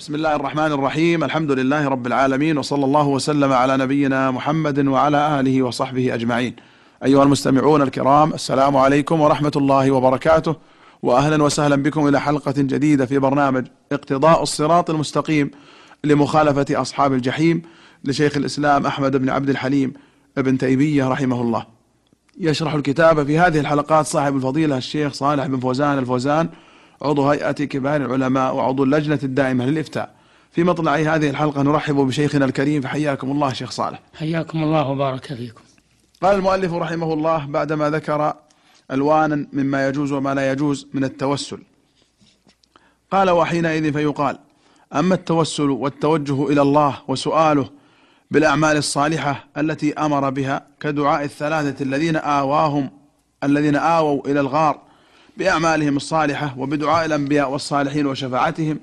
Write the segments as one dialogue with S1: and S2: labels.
S1: بسم الله الرحمن الرحيم الحمد لله رب العالمين وصلى الله وسلم على نبينا محمد وعلى آله وصحبه أجمعين أيها المستمعون الكرام السلام عليكم ورحمة الله وبركاته وأهلا وسهلا بكم إلى حلقة جديدة في برنامج اقتضاء الصراط المستقيم لمخالفة أصحاب الجحيم لشيخ الإسلام أحمد بن عبد الحليم ابن تيمية رحمه الله يشرح الكتاب في هذه الحلقات صاحب الفضيلة الشيخ صالح بن فوزان الفوزان عضو هيئة كبار العلماء وعضو اللجنة الدائمة للإفتاء في مطلع هذه الحلقة نرحب بشيخنا الكريم فحياكم الله شيخ صالح
S2: حياكم الله وبارك فيكم
S1: قال المؤلف رحمه الله بعدما ذكر ألوانا مما يجوز وما لا يجوز من التوسل قال وحينئذ فيقال أما التوسل والتوجه إلى الله وسؤاله بالأعمال الصالحة التي أمر بها كدعاء الثلاثة الذين آواهم الذين آووا إلى الغار بأعمالهم الصالحة وبدعاء الأنبياء والصالحين وشفاعتهم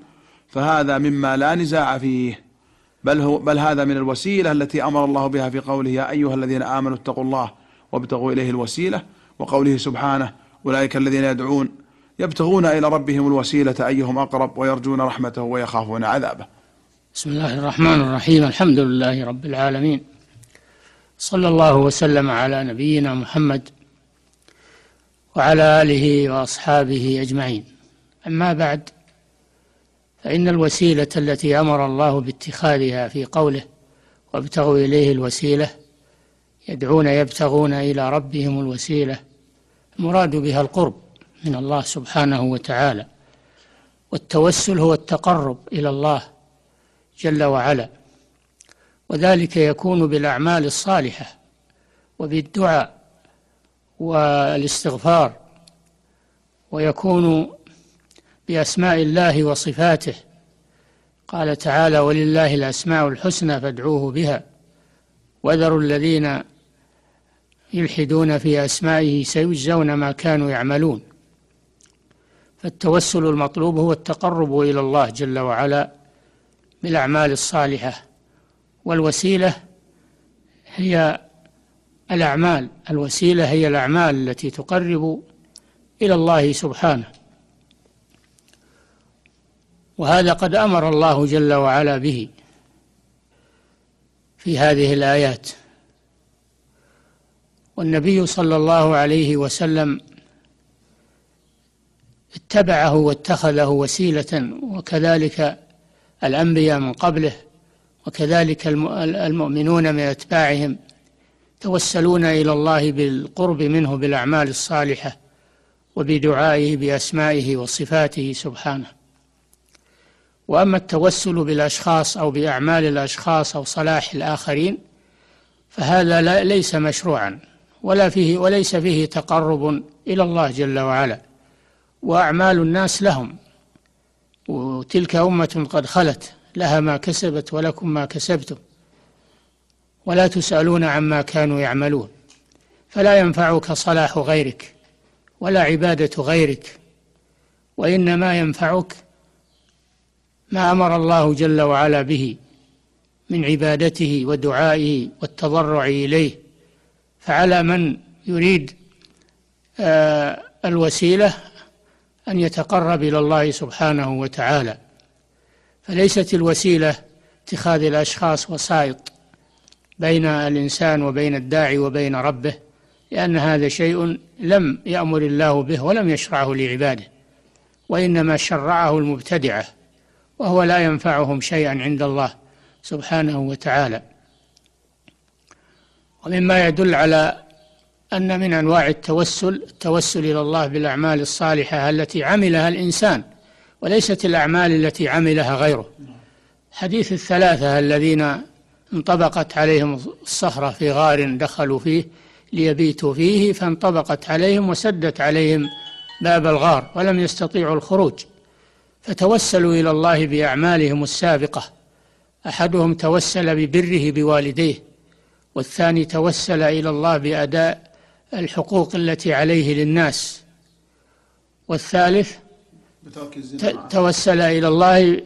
S1: فهذا مما لا نزاع فيه بل, هو بل هذا من الوسيلة التي أمر الله بها في قوله يا أيها الذين آمنوا اتقوا الله وابتغوا إليه الوسيلة وقوله سبحانه أولئك الذين يدعون يبتغون إلى ربهم الوسيلة أيهم أقرب ويرجون رحمته
S2: ويخافون عذابه بسم الله الرحمن الرحيم الحمد لله رب العالمين صلى الله وسلم على نبينا محمد وعلى آله وأصحابه أجمعين أما بعد فإن الوسيلة التي أمر الله باتخاذها في قوله وابتغوا إليه الوسيلة يدعون يبتغون إلى ربهم الوسيلة المراد بها القرب من الله سبحانه وتعالى والتوسل هو التقرب إلى الله جل وعلا وذلك يكون بالأعمال الصالحة وبالدعاء والاستغفار ويكون بأسماء الله وصفاته قال تعالى ولله الأسماء الحسنى فادعوه بها وذروا الذين يلحدون في أسمائه سيجزون ما كانوا يعملون فالتوسل المطلوب هو التقرب إلى الله جل وعلا بالأعمال الصالحة والوسيلة هي الأعمال الوسيلة هي الأعمال التي تقرب إلى الله سبحانه وهذا قد أمر الله جل وعلا به في هذه الآيات والنبي صلى الله عليه وسلم اتبعه واتخذه وسيلة وكذلك الأنبياء من قبله وكذلك المؤمنون من أتباعهم يتوسلون إلى الله بالقرب منه بالأعمال الصالحة وبدعائه بأسمائه وصفاته سبحانه وأما التوسل بالأشخاص أو بأعمال الأشخاص أو صلاح الآخرين فهذا لا ليس مشروعا ولا فيه وليس فيه تقرب إلى الله جل وعلا وأعمال الناس لهم وتلك أمة قد خلت لها ما كسبت ولكم ما كسبتم ولا تسألون عما كانوا يعملون فلا ينفعك صلاح غيرك ولا عبادة غيرك وإنما ينفعك ما أمر الله جل وعلا به من عبادته ودعائه والتضرع إليه فعلى من يريد آه، الوسيلة أن يتقرب إلى الله سبحانه وتعالى فليست الوسيلة اتخاذ الأشخاص وسائط بين الإنسان وبين الداعي وبين ربه لأن هذا شيء لم يأمر الله به ولم يشرعه لعباده وإنما شرعه المبتدعة وهو لا ينفعهم شيئا عند الله سبحانه وتعالى ومما يدل على أن من أنواع التوسل التوسل إلى الله بالأعمال الصالحة التي عملها الإنسان وليست الأعمال التي عملها غيره حديث الثلاثة الذين انطبقت عليهم الصخرة في غار دخلوا فيه ليبيتوا فيه فانطبقت عليهم وسدت عليهم باب الغار ولم يستطيعوا الخروج فتوسلوا إلى الله بأعمالهم السابقة أحدهم توسل ببره بوالديه والثاني توسل إلى الله بأداء الحقوق التي عليه للناس والثالث توسل إلى الله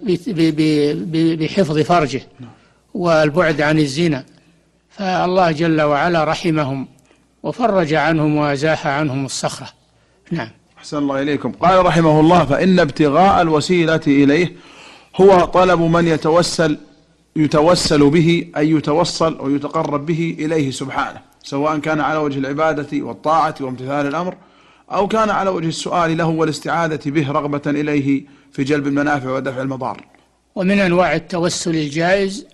S2: بحفظ فرجه نعم. والبعد عن الزنا فالله جل وعلا رحمهم وفرج عنهم وازاح عنهم الصخره نعم
S1: احسن الله اليكم قال رحمه الله فان ابتغاء الوسيله اليه هو طلب من يتوسل يتوسل به أي يتوصل ويتقرب به إليه سبحانه سواء كان على وجه العبادة والطاعة وامتثال الأمر أو كان على وجه السؤال له والاستعاذة به رغبة إليه في جلب المنافع ودفع المضار
S2: ومن أنواع التوسل الجائز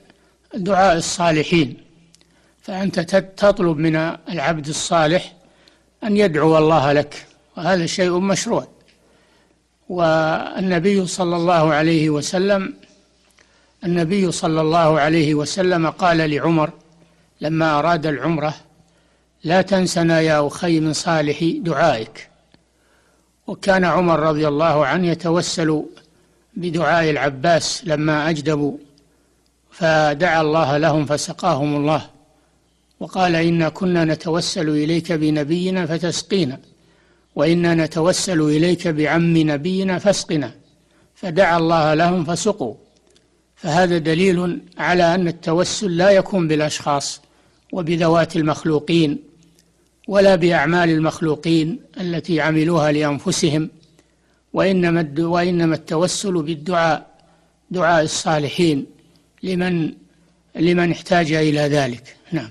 S2: دعاء الصالحين فأنت تطلب من العبد الصالح أن يدعو الله لك وهذا شيء مشروع والنبي صلى الله عليه وسلم النبي صلى الله عليه وسلم قال لعمر لما أراد العمرة لا تنسنا يا أخي من صالح دعائك وكان عمر رضي الله عنه يتوسل بدعاء العباس لما أجدبوا فدعا الله لهم فسقاهم الله وقال إنا كنا نتوسل إليك بنبينا فتسقينا وإنا نتوسل إليك بعم نبينا فاسقنا فدعا الله لهم فسقوا فهذا دليل على أن التوسل لا يكون بالأشخاص وبذوات المخلوقين ولا بأعمال المخلوقين التي عملوها لأنفسهم وإنما وإنما التوسل بالدعاء دعاء الصالحين لمن لمن احتاج إلى ذلك نعم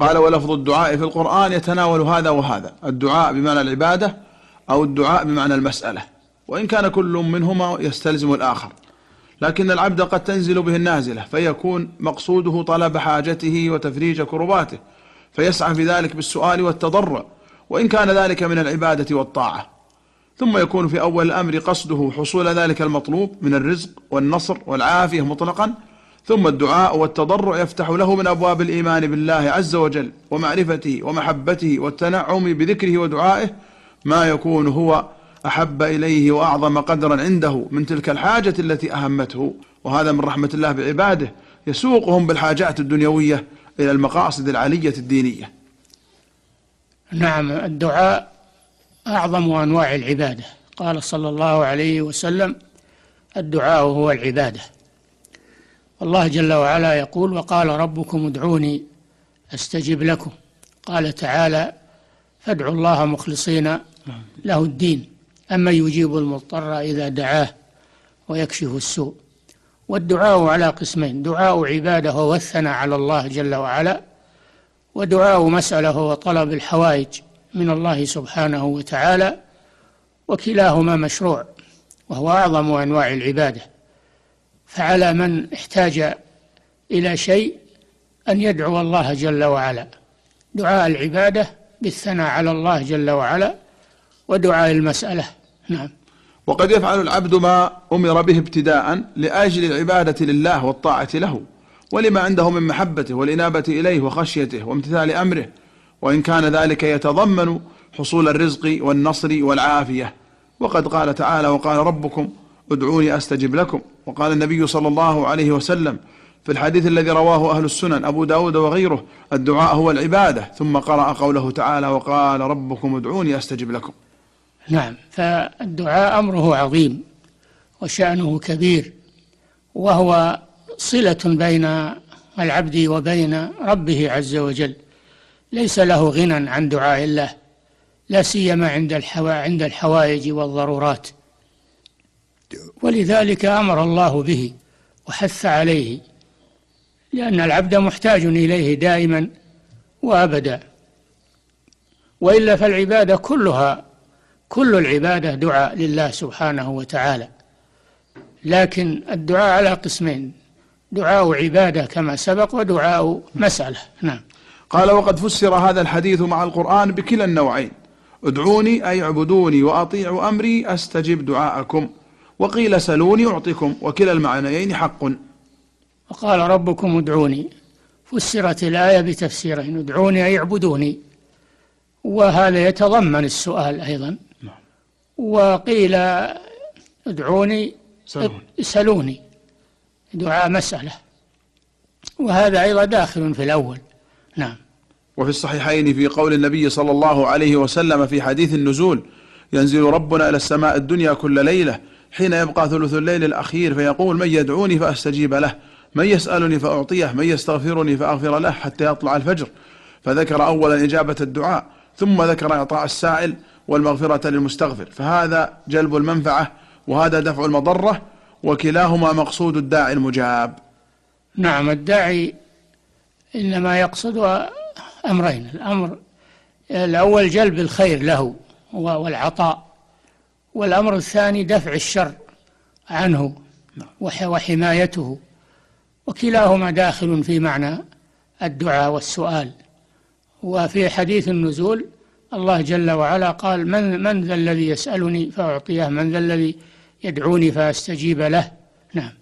S1: قال ولفظ الدعاء في القرآن يتناول هذا وهذا الدعاء بمعنى العبادة أو الدعاء بمعنى المسألة وإن كان كل منهما يستلزم الآخر لكن العبد قد تنزل به النازلة فيكون مقصوده طلب حاجته وتفريج كرباته فيسعى في ذلك بالسؤال والتضرع وإن كان ذلك من العبادة والطاعة ثم يكون في أول الأمر قصده حصول ذلك المطلوب من الرزق والنصر والعافية مطلقا ثم الدعاء والتضرع يفتح له من أبواب الإيمان بالله عز وجل ومعرفته ومحبته والتنعم بذكره ودعائه ما يكون هو أحب إليه وأعظم قدرا عنده من تلك الحاجة التي أهمته وهذا من رحمة الله بعباده يسوقهم بالحاجات الدنيوية إلى المقاصد العالية الدينية
S2: نعم الدعاء أعظم أنواع العبادة قال صلى الله عليه وسلم الدعاء هو العباده الله جل وعلا يقول وقال ربكم ادعوني استجب لكم قال تعالى فادعوا الله مخلصين له الدين أما يجيب المضطر إذا دعاه ويكشف السوء والدعاء على قسمين دعاء عبادة والثناء على الله جل وعلا ودعاء مسألة وطلب الحوائج من الله سبحانه وتعالى وكلاهما مشروع وهو أعظم أنواع العبادة فعلى من احتاج إلى شيء أن يدعو الله جل وعلا دعاء العبادة بالثناء على الله جل وعلا ودعاء المسألة نعم
S1: وقد يفعل العبد ما أمر به ابتداء لأجل العبادة لله والطاعة له ولما عنده من محبته والإنابة إليه وخشيته وامتثال أمره وإن كان ذلك يتضمن حصول الرزق والنصر والعافية وقد قال تعالى وقال ربكم ادعوني أستجب لكم وقال النبي صلى الله عليه وسلم في الحديث الذي رواه أهل السنن أبو داود وغيره الدعاء هو العبادة ثم قرأ قوله تعالى وقال ربكم ادعوني أستجب لكم
S2: نعم فالدعاء أمره عظيم وشأنه كبير وهو صلة بين العبد وبين ربه عز وجل ليس له غنى عن دعاء الله لا سيما عند الحوائج والضرورات ولذلك أمر الله به وحث عليه لأن العبد محتاج إليه دائما وأبدا وإلا فالعبادة كلها كل العبادة دعاء لله سبحانه وتعالى لكن الدعاء على قسمين دعاء عبادة كما سبق ودعاء مسألة نعم
S1: قال وقد فسر هذا الحديث مع القرآن بكلا النوعين ادعوني أي اعبدوني وأطيعوا أمري أستجب دعاءكم وقيل سلوني أعطكم وكلا
S2: المعنيين حق وقال ربكم ادعوني فسرت الآية بتفسيرين ادعوني أي اعبدوني وهذا يتضمن السؤال أيضا نعم. وقيل ادعوني سلوني دعاء مسألة وهذا أيضا داخل في الأول نعم
S1: وفي الصحيحين في قول النبي صلى الله عليه وسلم في حديث النزول ينزل ربنا إلى السماء الدنيا كل ليلة حين يبقى ثلث الليل الأخير فيقول من يدعوني فأستجيب له من يسألني فأعطيه من يستغفرني فأغفر له حتى يطلع الفجر فذكر أولا إجابة الدعاء ثم ذكر إعطاء السائل والمغفرة للمستغفر فهذا جلب المنفعة وهذا دفع المضرة وكلاهما
S2: مقصود الداعي المجاب نعم الداعي إنما يقصد أمرين الأمر الأول جلب الخير له والعطاء والأمر الثاني دفع الشر عنه وحمايته وكلاهما داخل في معنى الدعاء والسؤال وفي حديث النزول الله جل وعلا قال من من ذا الذي يسألني فأعطيه من ذا الذي يدعوني فأستجيب له نعم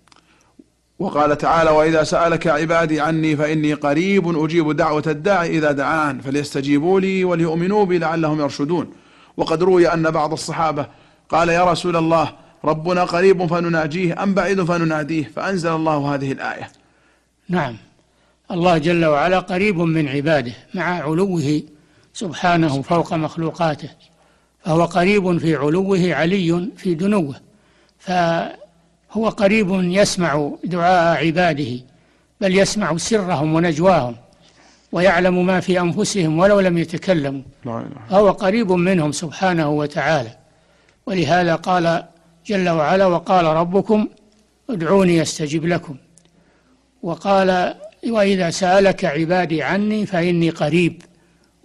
S1: وقال تعالى وإذا سألك عبادي عني فإني قريب أجيب دعوة الداعي إذا دعان فليستجيبوا لي وليؤمنوا بي لعلهم يرشدون وقد روي أن بعض الصحابة قال يا رسول الله ربنا قريب فنناجيه أم بعيد فنناديه فأنزل الله هذه الآية
S2: نعم الله جل وعلا قريب من عباده مع علوه سبحانه فوق مخلوقاته فهو قريب في علوه علي في دنوه فهو قريب يسمع دعاء عباده بل يسمع سرهم ونجواهم ويعلم ما في أنفسهم ولو لم يتكلموا نعم. فهو قريب منهم سبحانه وتعالى ولهذا قال جل وعلا وقال ربكم ادعوني استجب لكم وقال واذا سالك عبادي عني فاني قريب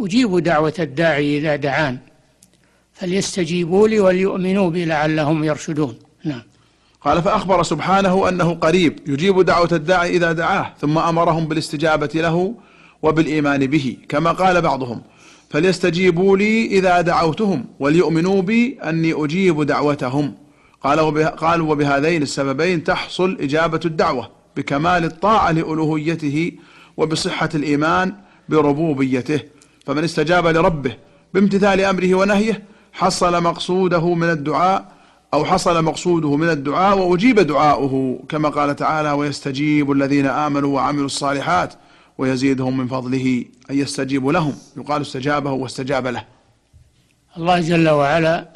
S2: اجيب دعوه الداعي اذا دعان فليستجيبوا لي وليؤمنوا بي لعلهم يرشدون نعم قال فأخبر سبحانه
S1: أنه قريب يجيب دعوة الداعي إذا دعاه ثم أمرهم بالاستجابة له وبالإيمان به كما قال بعضهم فليستجيبوا لي إذا دعوتهم وليؤمنوا بي أني أجيب دعوتهم قال قالوا وبهذين السببين تحصل إجابة الدعوة بكمال الطاعة لألوهيته وبصحة الإيمان بربوبيته فمن استجاب لربه بامتثال أمره ونهيه حصل مقصوده من الدعاء أو حصل مقصوده من الدعاء وأجيب دعاؤه كما قال تعالى ويستجيب الذين آمنوا وعملوا الصالحات ويزيدهم من فضله أن يستجيبوا لهم يقال استجابه واستجاب له
S2: الله جل وعلا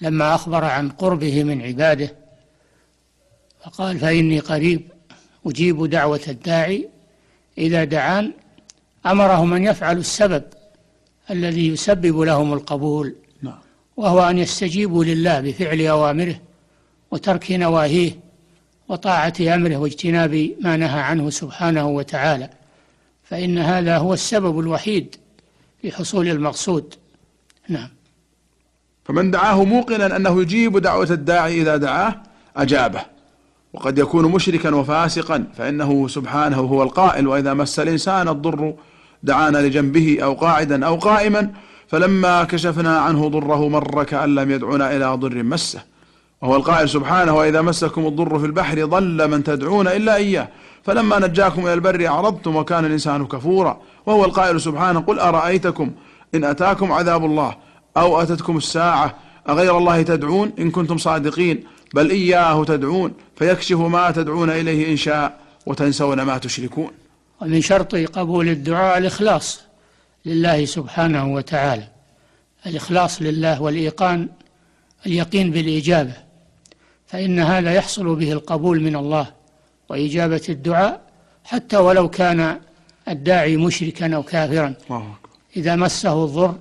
S2: لما أخبر عن قربه من عباده فقال فإني قريب أجيب دعوة الداعي إذا دعان أمرهم أن يفعلوا السبب الذي يسبب لهم القبول نعم. وهو أن يستجيبوا لله بفعل أوامره وترك نواهيه وطاعة أمره واجتناب ما نهى عنه سبحانه وتعالى فإن هذا هو السبب الوحيد لحصول المقصود نعم
S1: فمن دعاه موقنا أنه يجيب دعوة الداعي إذا دعاه أجابه وقد يكون مشركا وفاسقا فإنه سبحانه هو القائل وإذا مس الإنسان الضر دعانا لجنبه أو قاعدا أو قائما فلما كشفنا عنه ضره مر كأن لم يدعنا إلى ضر مسه وهو القائل سبحانه وإذا مسكم الضر في البحر ضل من تدعون إلا إياه فلما نجاكم إلى البر أعرضتم وكان الإنسان كفورا وهو القائل سبحانه قل أرأيتكم إن أتاكم عذاب الله أو أتتكم الساعة أغير الله تدعون إن كنتم صادقين بل إياه تدعون فيكشف ما تدعون إليه إن شاء وتنسون ما تشركون
S2: ومن شرط قبول الدعاء الإخلاص لله سبحانه وتعالى الإخلاص لله والإيقان اليقين بالإجابة فإن هذا يحصل به القبول من الله وإجابة الدعاء حتى ولو كان الداعي مشركا أو كافرا إذا مسه الضر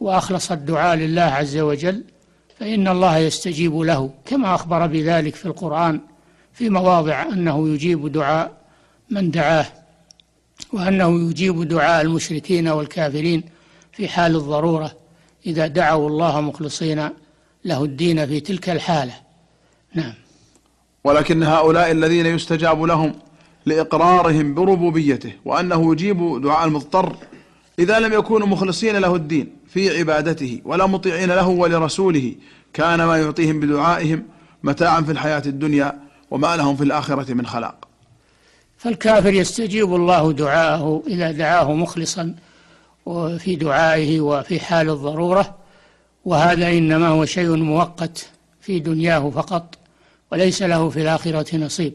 S2: وأخلص الدعاء لله عز وجل فإن الله يستجيب له كما أخبر بذلك في القرآن في مواضع أنه يجيب دعاء من دعاه وأنه يجيب دعاء المشركين والكافرين في حال الضرورة إذا دعوا الله مخلصين له الدين في تلك الحالة نعم
S1: ولكن هؤلاء الذين يستجاب لهم لإقرارهم بربوبيته وأنه يجيب دعاء المضطر إذا لم يكونوا مخلصين له الدين في عبادته ولا مطيعين له ولرسوله كان ما يعطيهم بدعائهم متاعا في الحياة الدنيا وما
S2: لهم في الآخرة من خلاق فالكافر يستجيب الله دعاءه إذا دعاه مخلصا في دعائه وفي حال الضرورة وهذا إنما هو شيء مؤقت في دنياه فقط وليس له في الآخرة نصيب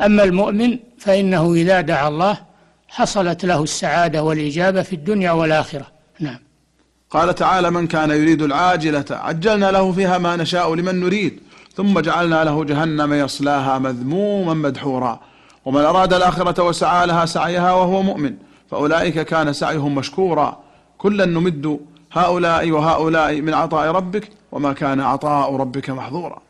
S2: أما المؤمن فإنه إذا دعا الله حصلت له السعادة والإجابة في الدنيا والآخرة
S1: نعم قال تعالى من كان يريد العاجلة عجلنا له فيها ما نشاء لمن نريد ثم جعلنا له جهنم يصلاها مذموما مدحورا ومن أراد الآخرة وسعى لها سعيها وهو مؤمن فأولئك كان سعيهم مشكورا كلا نمد هؤلاء وهؤلاء من عطاء ربك وما كان عطاء ربك محظورا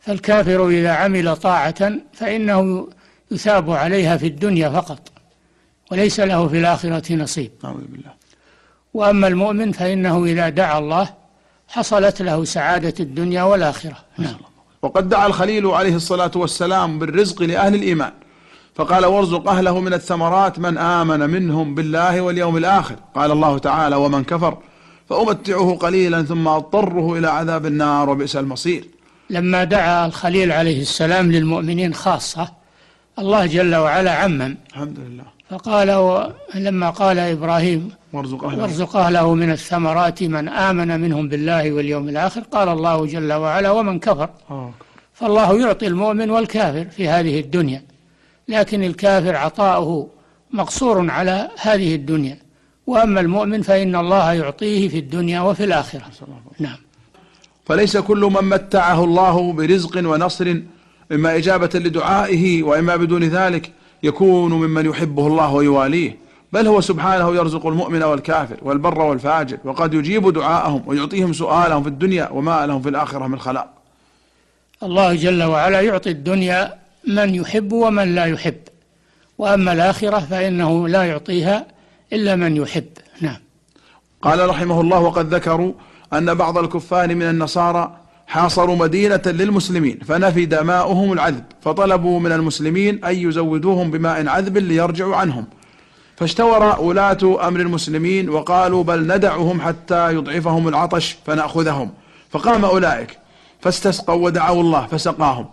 S2: فالكافر إذا عمل طاعة فإنه يثاب عليها في الدنيا فقط وليس له في الآخرة نصيب أعوذ بالله وأما المؤمن فإنه إذا دعا الله حصلت له سعادة الدنيا والآخرة نعم. نعم
S1: وقد دعا الخليل عليه الصلاة والسلام بالرزق لأهل الإيمان فقال وارزق أهله من الثمرات من آمن منهم بالله واليوم الآخر قال الله تعالى ومن كفر فأمتعه قليلا ثم
S2: أضطره إلى عذاب النار وبئس المصير لما دعا الخليل عليه السلام للمؤمنين خاصة الله جل وعلا عمم الحمد لله فقال لما قال إبراهيم وارزق أهله, وارزق أهله من الثمرات من آمن منهم بالله واليوم الآخر قال الله جل وعلا ومن كفر آه. فالله يعطي المؤمن والكافر في هذه الدنيا لكن الكافر عطاؤه مقصور على هذه الدنيا وأما المؤمن فإن الله يعطيه في الدنيا وفي الآخرة نعم
S1: فليس كل من متعه الله برزق ونصر إما إجابة لدعائه وإما بدون ذلك يكون ممن يحبه الله ويواليه بل هو سبحانه يرزق المؤمن والكافر والبر والفاجر وقد يجيب دعاءهم ويعطيهم سؤالهم في الدنيا وما لهم في الآخرة من خلاق
S2: الله جل وعلا يعطي الدنيا من يحب ومن لا يحب وأما الآخرة فإنه لا يعطيها إلا من يحب نعم
S1: قال رحمه الله وقد ذكروا أن بعض الكفار من النصارى حاصروا مدينة للمسلمين فنفد ماؤهم العذب فطلبوا من المسلمين أن يزودوهم بماء عذب ليرجعوا عنهم فاشتور ولاة أمر المسلمين وقالوا بل ندعهم حتى يضعفهم العطش فنأخذهم فقام أولئك فاستسقوا ودعوا الله فسقاهم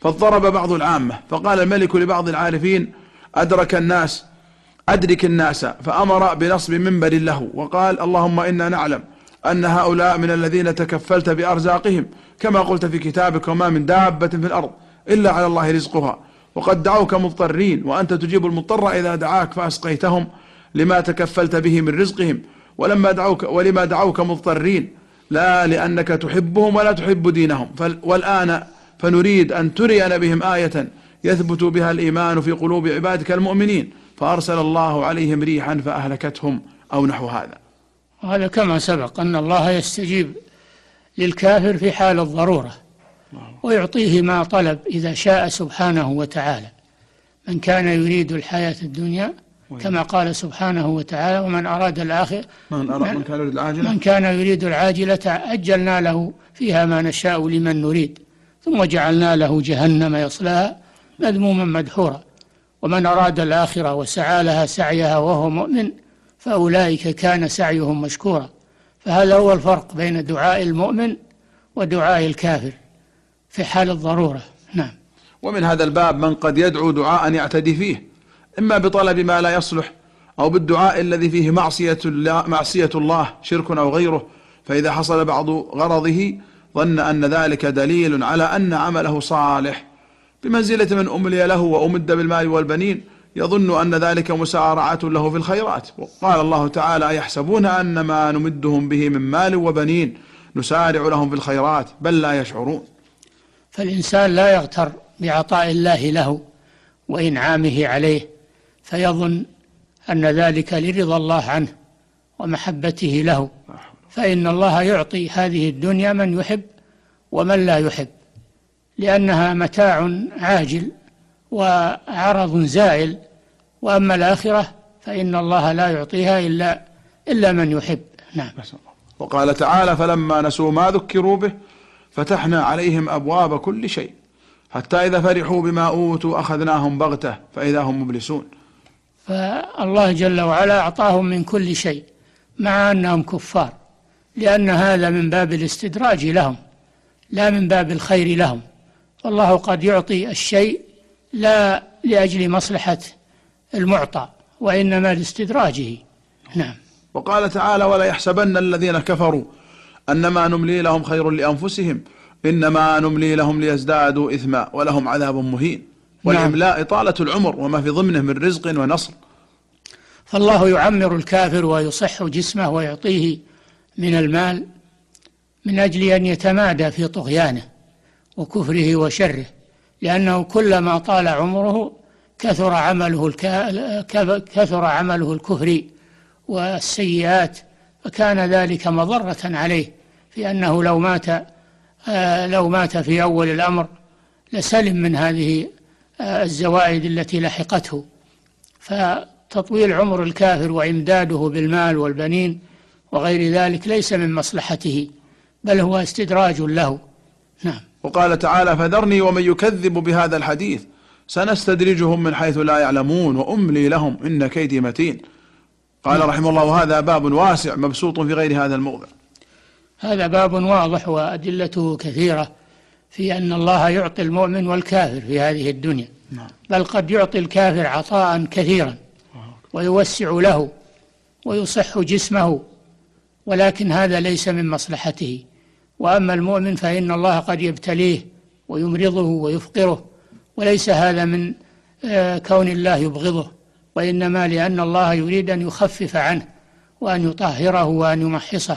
S1: فاضطرب بعض العامة فقال الملك لبعض العارفين أدرك الناس أدرك الناس فأمر بنصب منبر له وقال اللهم إنا نعلم أن هؤلاء من الذين تكفلت بأرزاقهم كما قلت في كتابك وما من دابة في الأرض إلا على الله رزقها وقد دعوك مضطرين وأنت تجيب المضطر إذا دعاك فأسقيتهم لما تكفلت به من رزقهم ولما دعوك ولما دعوك مضطرين لا لأنك تحبهم ولا تحب دينهم والآن فنريد أن ترينا بهم آية يثبت بها الإيمان في قلوب عبادك المؤمنين فأرسل الله عليهم ريحا
S2: فأهلكتهم أو نحو هذا وهذا كما سبق أن الله يستجيب للكافر في حال الضرورة نعم. ويعطيه ما طلب إذا شاء سبحانه وتعالى من كان يريد الحياة الدنيا كما قال سبحانه وتعالى ومن أراد الآخر من, أراد من, كان يريد العاجلة من كان يريد العاجلة أجلنا له فيها ما نشاء لمن نريد ثم جعلنا له جهنم يصلاها مذموما مدحورا ومن أراد الآخرة وسعى لها سعيها وهو مؤمن فأولئك كان سعيهم مشكورا فهذا هو الفرق بين دعاء المؤمن ودعاء الكافر في حال الضرورة نعم ومن
S1: هذا الباب من قد يدعو دعاء يعتدي فيه إما بطلب ما لا يصلح أو بالدعاء الذي فيه معصية الله, معصية الله شرك أو غيره فإذا حصل بعض غرضه ظن أن ذلك دليل على أن عمله صالح بمنزلة من أملي له وأمد بالمال والبنين يظن أن ذلك مسارعة له في الخيرات وقال الله تعالى أيحسبون أن ما نمدهم به من مال وبنين نسارع لهم في الخيرات بل لا يشعرون
S2: فالإنسان لا يغتر بعطاء الله له وإنعامه عليه فيظن أن ذلك لرضا الله عنه ومحبته له فإن الله يعطي هذه الدنيا من يحب ومن لا يحب لأنها متاع عاجل وعرض زائل وأما الآخرة فإن الله لا يعطيها إلا إلا من يحب نعم
S1: وقال تعالى فلما نسوا ما ذكروا به فتحنا عليهم أبواب كل شيء حتى إذا فرحوا بما أوتوا أخذناهم بغتة فإذا هم مبلسون
S2: فالله جل وعلا أعطاهم من كل شيء مع أنهم كفار لأن هذا من باب الاستدراج لهم لا من باب الخير لهم والله قد يعطي الشيء لا لأجل مصلحة المعطى وإنما لاستدراجه
S1: نعم وقال تعالى ولا يحسبن الذين كفروا أنما نملي لهم خير لأنفسهم إنما نملي لهم ليزدادوا إثما ولهم عذاب مهين نعم. والإملاء إطالة العمر وما في ضمنه من رزق ونصر
S2: فالله يعمر الكافر ويصح جسمه ويعطيه من المال من أجل أن يتمادى في طغيانه وكفره وشره لأنه كلما طال عمره كثر عمله كثر عمله الكهري والسيئات فكان ذلك مضرة عليه في أنه لو مات آه، لو مات في أول الأمر لسلم من هذه آه، الزوائد التي لحقته فتطويل عمر الكافر وإمداده بالمال والبنين وغير ذلك ليس من مصلحته بل هو استدراج له نعم وقال تعالى
S1: فذرني ومن يكذب بهذا الحديث سنستدرجهم من حيث لا يعلمون وأملي لهم إن كيدي متين قال رحمه الله هذا باب واسع مبسوط في غير هذا الموضع
S2: هذا باب واضح وأدلته كثيرة في أن الله يعطي المؤمن والكافر في هذه الدنيا نعم. بل قد يعطي الكافر عطاء كثيرا ويوسع له ويصح جسمه ولكن هذا ليس من مصلحته وأما المؤمن فإن الله قد يبتليه ويمرضه ويفقره وليس هذا من آه، كون الله يبغضه وإنما لأن الله يريد أن يخفف عنه وأن يطهره وأن يمحصه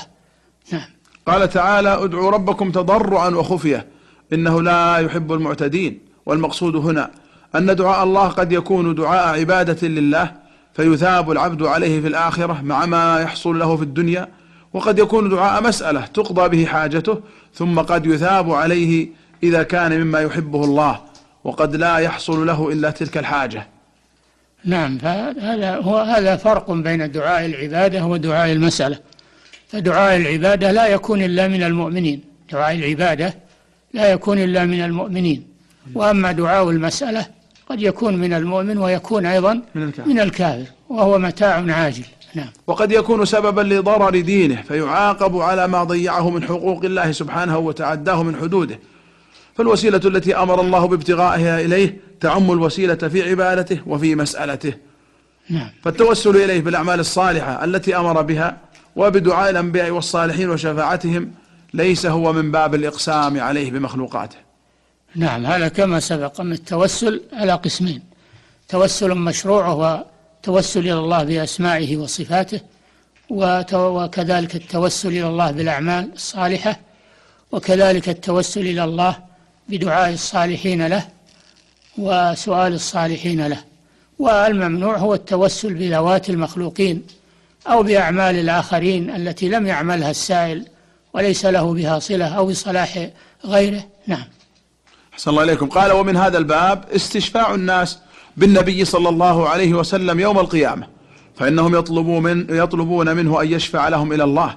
S2: نعم
S1: قال تعالى ادعوا ربكم تضرعا وخفية إنه لا يحب المعتدين والمقصود هنا أن دعاء الله قد يكون دعاء عبادة لله فيثاب العبد عليه في الآخرة مع ما يحصل له في الدنيا وقد يكون دعاء مسألة تقضى به حاجته ثم قد يثاب عليه إذا كان مما يحبه الله وقد لا يحصل له إلا تلك الحاجة
S2: نعم فهذا هو هذا فرق بين دعاء العبادة ودعاء المسألة فدعاء العبادة لا يكون إلا من المؤمنين دعاء العبادة لا يكون إلا من المؤمنين وأما دعاء المسألة قد يكون من المؤمن ويكون أيضا من الكافر, من الكافر وهو متاع عاجل نعم.
S1: وقد يكون سببا لضرر دينه فيعاقب على ما ضيعه من حقوق الله سبحانه وتعداه من حدوده فالوسيلة التي أمر الله بابتغائها إليه تعم الوسيلة في عبادته وفي مسألته نعم. فالتوسل إليه بالأعمال الصالحة التي أمر بها وبدعاء الأنبياء والصالحين وشفاعتهم ليس هو من باب الإقسام عليه بمخلوقاته
S2: نعم هذا كما سبق أن التوسل على قسمين توسل مشروع هو التوسل إلى الله بأسمائه وصفاته وكذلك التوسل إلى الله بالأعمال الصالحة وكذلك التوسل إلى الله بدعاء الصالحين له وسؤال الصالحين له والممنوع هو التوسل بذوات المخلوقين أو بأعمال الآخرين التي لم يعملها السائل وليس له بها صلة أو بصلاح غيره نعم
S1: أحسن الله إليكم قال ومن هذا الباب استشفاع الناس بالنبي صلى الله عليه وسلم يوم القيامة فإنهم يطلبون, من يطلبون منه أن يشفع لهم إلى الله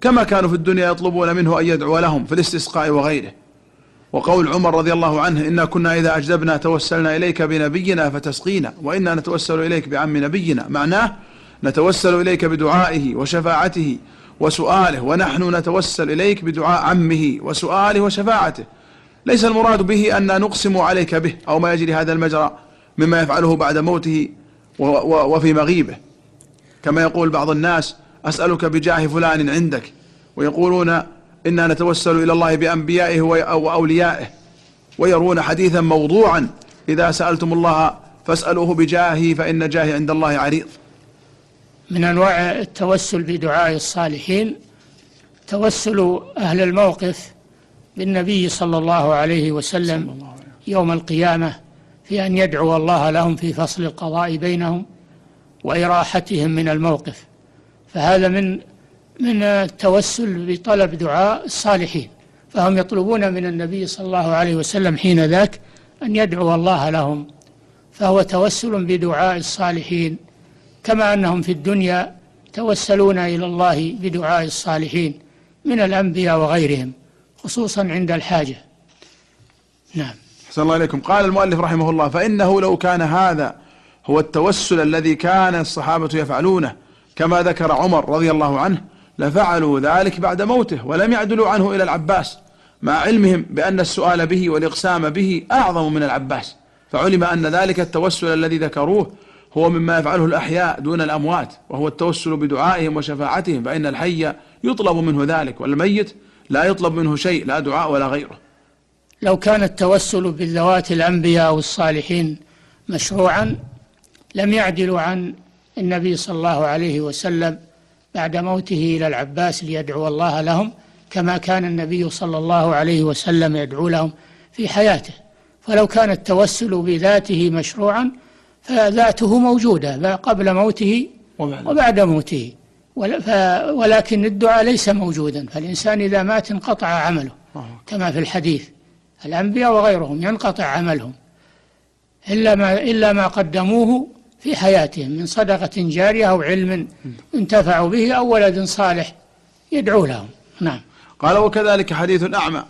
S1: كما كانوا في الدنيا يطلبون منه أن يدعو لهم في الاستسقاء وغيره وقول عمر رضي الله عنه إنا كنا إذا أجدبنا توسلنا إليك بنبينا فتسقينا وإنا نتوسل إليك بعم نبينا معناه نتوسل إليك بدعائه وشفاعته وسؤاله ونحن نتوسل إليك بدعاء عمه وسؤاله وشفاعته ليس المراد به أن نقسم عليك به أو ما يجري هذا المجرى مما يفعله بعد موته وفي مغيبه كما يقول بعض الناس أسألك بجاه فلان عندك ويقولون إنا نتوسل إلى الله بأنبيائه وأوليائه ويرون حديثا موضوعا إذا سألتم الله فاسألوه بجاهه فإن جاهي عند الله عريض
S2: من أنواع التوسل بدعاء الصالحين توسل أهل الموقف بالنبي صلى الله عليه وسلم يوم القيامة في أن يدعو الله لهم في فصل القضاء بينهم وإراحتهم من الموقف فهذا من من التوسل بطلب دعاء الصالحين فهم يطلبون من النبي صلى الله عليه وسلم حين ذاك أن يدعو الله لهم فهو توسل بدعاء الصالحين كما أنهم في الدنيا توسلون إلى الله بدعاء الصالحين من الأنبياء وغيرهم خصوصا عند الحاجة
S1: نعم صلى الله إليكم قال المؤلف رحمه الله فإنه لو كان هذا هو التوسل الذي كان الصحابة يفعلونه كما ذكر عمر رضي الله عنه لفعلوا ذلك بعد موته ولم يعدلوا عنه إلى العباس مع علمهم بأن السؤال به والإقسام به أعظم من العباس فعلم أن ذلك التوسل الذي ذكروه هو مما يفعله الأحياء دون الأموات وهو التوسل بدعائهم وشفاعتهم فإن الحي يطلب منه ذلك والميت لا يطلب منه شيء لا دعاء ولا غيره
S2: لو كان التوسل بالذوات الأنبياء والصالحين مشروعا لم يعدلوا عن النبي صلى الله عليه وسلم بعد موته إلى العباس ليدعو الله لهم كما كان النبي صلى الله عليه وسلم يدعو لهم في حياته فلو كان التوسل بذاته مشروعا فذاته موجودة قبل موته وبعد موته ولكن الدعاء ليس موجودا فالإنسان إذا مات انقطع عمله آه. كما في الحديث الأنبياء وغيرهم ينقطع عملهم إلا ما, إلا ما قدموه في حياتهم من صدقة جارية أو علم انتفعوا به أو ولد صالح يدعو لهم نعم قال وكذلك
S1: حديث أعمى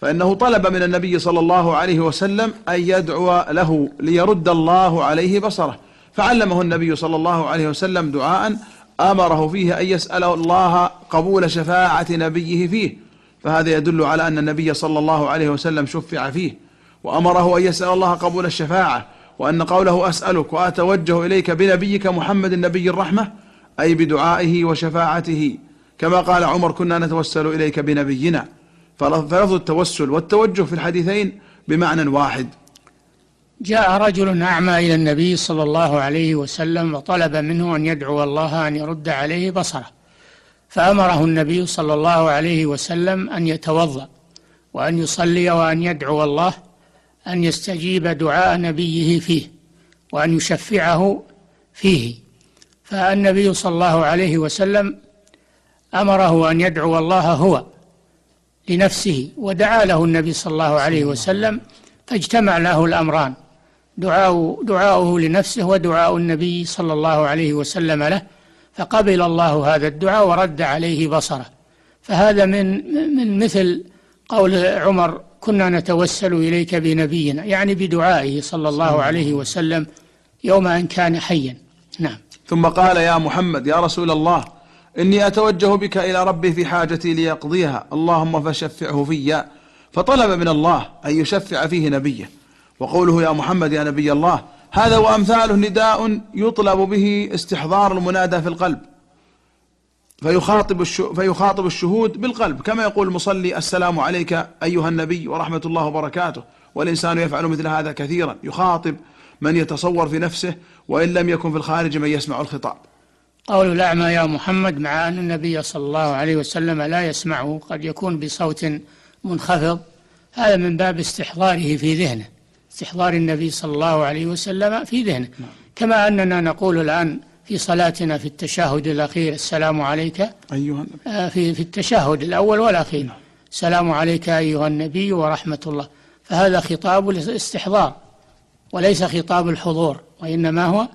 S1: فإنه طلب من النبي صلى الله عليه وسلم أن يدعو له ليرد الله عليه بصره فعلمه النبي صلى الله عليه وسلم دعاء أمره فيه أن يسأل الله قبول شفاعة نبيه فيه فهذا يدل على أن النبي صلى الله عليه وسلم شفع فيه وأمره أن يسأل الله قبول الشفاعة وأن قوله أسألك وأتوجه إليك بنبيك محمد النبي الرحمة أي بدعائه وشفاعته كما قال عمر كنا نتوسل إليك بنبينا فلفظ التوسل والتوجه في الحديثين بمعنى واحد
S2: جاء رجل أعمى إلى النبي صلى الله عليه وسلم وطلب منه أن يدعو الله أن يرد عليه بصره فأمره النبي صلى الله عليه وسلم أن يتوضأ وأن يصلي وأن يدعو الله أن يستجيب دعاء نبيه فيه وأن يشفعه فيه فالنبي صلى الله عليه وسلم أمره أن يدعو الله هو لنفسه ودعا له النبي صلى الله عليه وسلم فاجتمع له الأمران دعاء دعاؤه لنفسه ودعاء النبي صلى الله عليه وسلم له فقبل الله هذا الدعاء ورد عليه بصره فهذا من من مثل قول عمر كنا نتوسل اليك بنبينا يعني بدعائه صلى الله عليه وسلم يوم ان كان حيا نعم ثم قال يا محمد
S1: يا رسول الله اني اتوجه بك الى ربي في حاجتي ليقضيها اللهم فشفعه في فطلب من الله ان يشفع فيه نبيه وقوله يا محمد يا نبي الله هذا وأمثاله نداء يطلب به استحضار المنادى في القلب فيخاطب فيخاطب الشهود بالقلب كما يقول المصلي السلام عليك أيها النبي ورحمة الله وبركاته والإنسان يفعل مثل هذا كثيرا يخاطب من يتصور في نفسه وإن لم يكن في الخارج من يسمع الخطاب
S2: قول الأعمى يا محمد مع أن النبي صلى الله عليه وسلم لا يسمعه قد يكون بصوت منخفض هذا من باب استحضاره في ذهنه استحضار النبي صلى الله عليه وسلم في ذهنه كما أننا نقول الآن في صلاتنا في التشهد الأخير السلام عليك أيها النبي آه، في, في التشهد الأول والأخير السلام عليك أيها النبي ورحمة الله فهذا خطاب الاستحضار وليس خطاب الحضور وإنما هو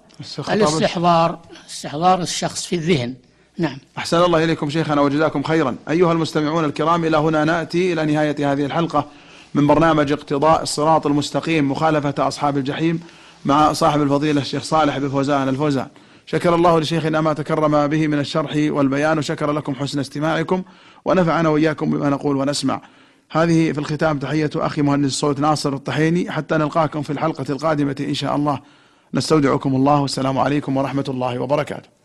S2: الاستحضار استحضار الشخص في الذهن نعم
S1: أحسن الله إليكم شيخنا وجزاكم خيرا أيها المستمعون الكرام إلى هنا نأتي إلى نهاية هذه الحلقة من برنامج اقتضاء الصراط المستقيم مخالفة أصحاب الجحيم مع صاحب الفضيلة الشيخ صالح بن فوزان الفوزان شكر الله لشيخنا ما تكرم به من الشرح والبيان وشكر لكم حسن استماعكم ونفعنا وإياكم بما نقول ونسمع هذه في الختام تحية أخي مهندس الصوت ناصر الطحيني حتى نلقاكم في الحلقة القادمة إن شاء الله نستودعكم الله والسلام عليكم ورحمة الله وبركاته